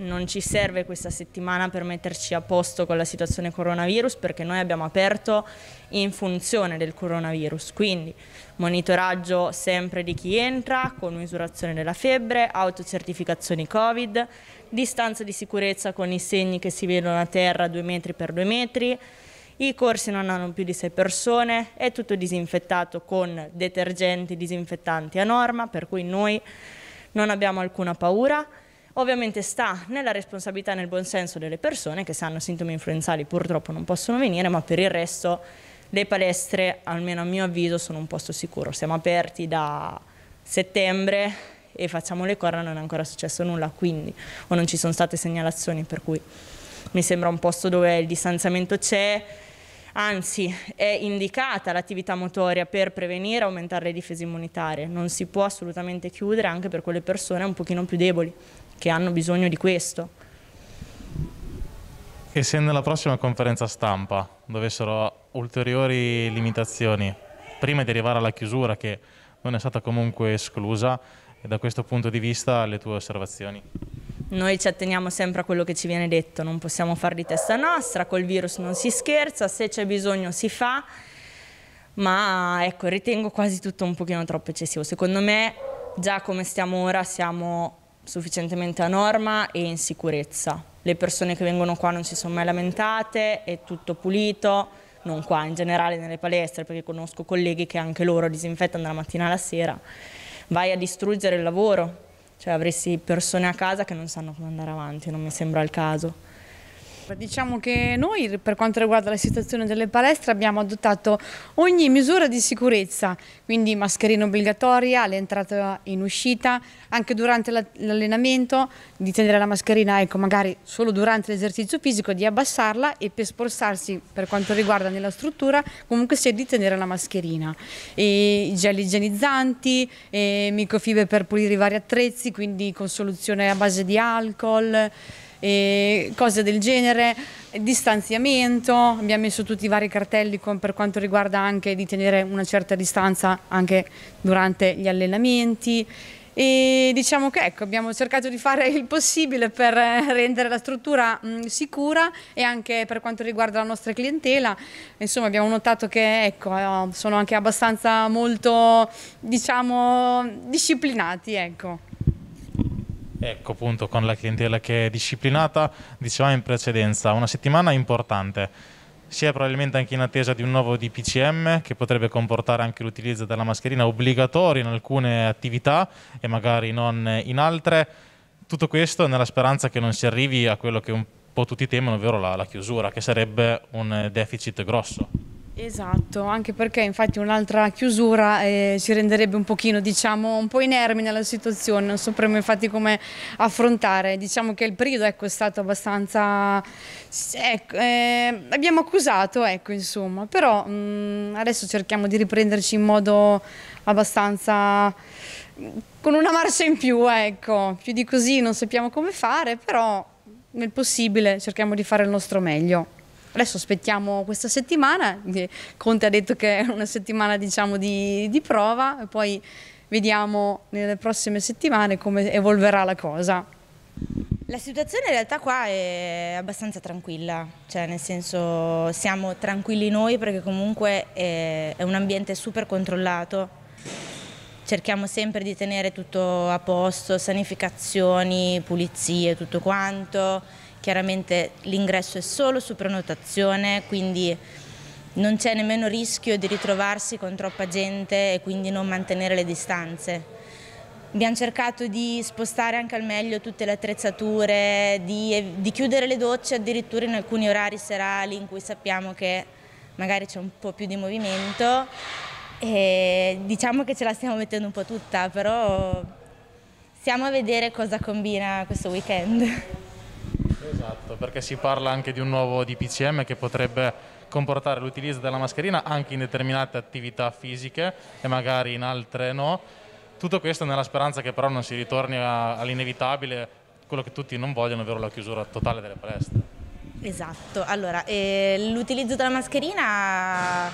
non ci serve questa settimana per metterci a posto con la situazione coronavirus perché noi abbiamo aperto in funzione del coronavirus, quindi monitoraggio sempre di chi entra con misurazione della febbre, autocertificazioni Covid, distanza di sicurezza con i segni che si vedono a terra 2 metri per 2 metri, i corsi non hanno più di 6 persone, è tutto disinfettato con detergenti disinfettanti a norma, per cui noi non abbiamo alcuna paura. Ovviamente sta nella responsabilità nel buon senso delle persone che se hanno sintomi influenzali purtroppo non possono venire, ma per il resto le palestre, almeno a mio avviso, sono un posto sicuro. Siamo aperti da settembre e facciamo le corna, non è ancora successo nulla, quindi o non ci sono state segnalazioni, per cui mi sembra un posto dove il distanziamento c'è, anzi è indicata l'attività motoria per prevenire e aumentare le difese immunitarie, non si può assolutamente chiudere anche per quelle persone un pochino più deboli, che hanno bisogno di questo. E se nella prossima conferenza stampa dovessero ulteriori limitazioni, prima di arrivare alla chiusura che non è stata comunque esclusa, e da questo punto di vista le tue osservazioni? Noi ci atteniamo sempre a quello che ci viene detto, non possiamo far di testa nostra, col virus non si scherza, se c'è bisogno si fa, ma ecco, ritengo quasi tutto un pochino troppo eccessivo. Secondo me, già come stiamo ora, siamo sufficientemente a norma e in sicurezza. Le persone che vengono qua non si sono mai lamentate, è tutto pulito, non qua, in generale nelle palestre, perché conosco colleghi che anche loro disinfettano dalla mattina alla sera. Vai a distruggere il lavoro, cioè avresti persone a casa che non sanno come andare avanti, non mi sembra il caso. Cioè, diciamo che noi per quanto riguarda la situazione delle palestre abbiamo adottato ogni misura di sicurezza, quindi mascherina obbligatoria all'entrata in uscita, anche durante l'allenamento di tenere la mascherina, ecco magari solo durante l'esercizio fisico di abbassarla e per spostarsi per quanto riguarda nella struttura comunque sia di tenere la mascherina. E gel igienizzanti, microfibre per pulire i vari attrezzi, quindi con soluzione a base di alcol, e cose del genere, distanziamento, abbiamo messo tutti i vari cartelli con, per quanto riguarda anche di tenere una certa distanza anche durante gli allenamenti e diciamo che ecco, abbiamo cercato di fare il possibile per eh, rendere la struttura mh, mm, sicura e anche per quanto riguarda la nostra clientela insomma abbiamo notato che ecco, eh, sono anche abbastanza molto diciamo disciplinati ecco. Ecco appunto con la clientela che è disciplinata, dicevamo in precedenza, una settimana importante. Si è probabilmente anche in attesa di un nuovo DPCM che potrebbe comportare anche l'utilizzo della mascherina obbligatoria in alcune attività e magari non in altre. Tutto questo nella speranza che non si arrivi a quello che un po' tutti temono, ovvero la, la chiusura, che sarebbe un deficit grosso. Esatto, anche perché infatti un'altra chiusura eh, ci renderebbe un pochino, diciamo, un po' inermi nella situazione, non sapremo infatti come affrontare. Diciamo che il periodo ecco, è stato abbastanza... Ecco, eh, abbiamo accusato, ecco, insomma, però mh, mm, adesso cerchiamo di riprenderci in modo abbastanza... Mm, con una marcia in più, ecco. Più di così non sappiamo come fare, però nel possibile cerchiamo di fare il nostro meglio. Adesso aspettiamo questa settimana, Conte ha detto che è una settimana diciamo, di, di prova e poi vediamo nelle prossime settimane come evolverà la cosa. La situazione in realtà qua è abbastanza tranquilla, cioè nel senso siamo tranquilli noi perché comunque è, è un ambiente super controllato, cerchiamo sempre di tenere tutto a posto, sanificazioni, pulizie, tutto quanto Chiaramente l'ingresso è solo su prenotazione, quindi non c'è nemmeno rischio di ritrovarsi con troppa gente e quindi non mantenere le distanze. Abbiamo cercato di spostare anche al meglio tutte le attrezzature, di, di chiudere le docce addirittura in alcuni orari serali in cui sappiamo che magari c'è un po' più di movimento e diciamo che ce la stiamo mettendo un po' tutta, però stiamo a vedere cosa combina questo weekend. Esatto, perché si parla anche di un nuovo DPCM che potrebbe comportare l'utilizzo della mascherina anche in determinate attività fisiche e magari in altre no. Tutto questo nella speranza che però non si ritorni all'inevitabile, quello che tutti non vogliono, ovvero la chiusura totale delle palestre. Esatto, allora eh, l'utilizzo della mascherina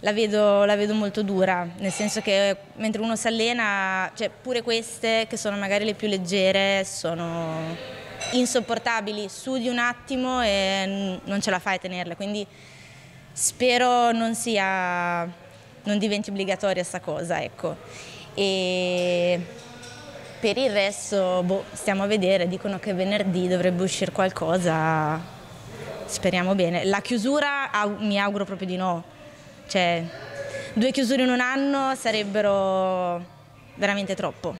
la vedo, la vedo, molto dura, nel senso che mentre uno si allena, cioè pure queste che sono magari le più leggere sono insopportabili, su di un attimo e non ce la fai a tenerle, quindi spero non sia, non diventi obbligatoria questa cosa, ecco. E per il resto, boh, stiamo a vedere, dicono che venerdì dovrebbe uscire qualcosa, speriamo bene. La chiusura mi auguro proprio di no, cioè due chiusure in un anno sarebbero veramente troppo.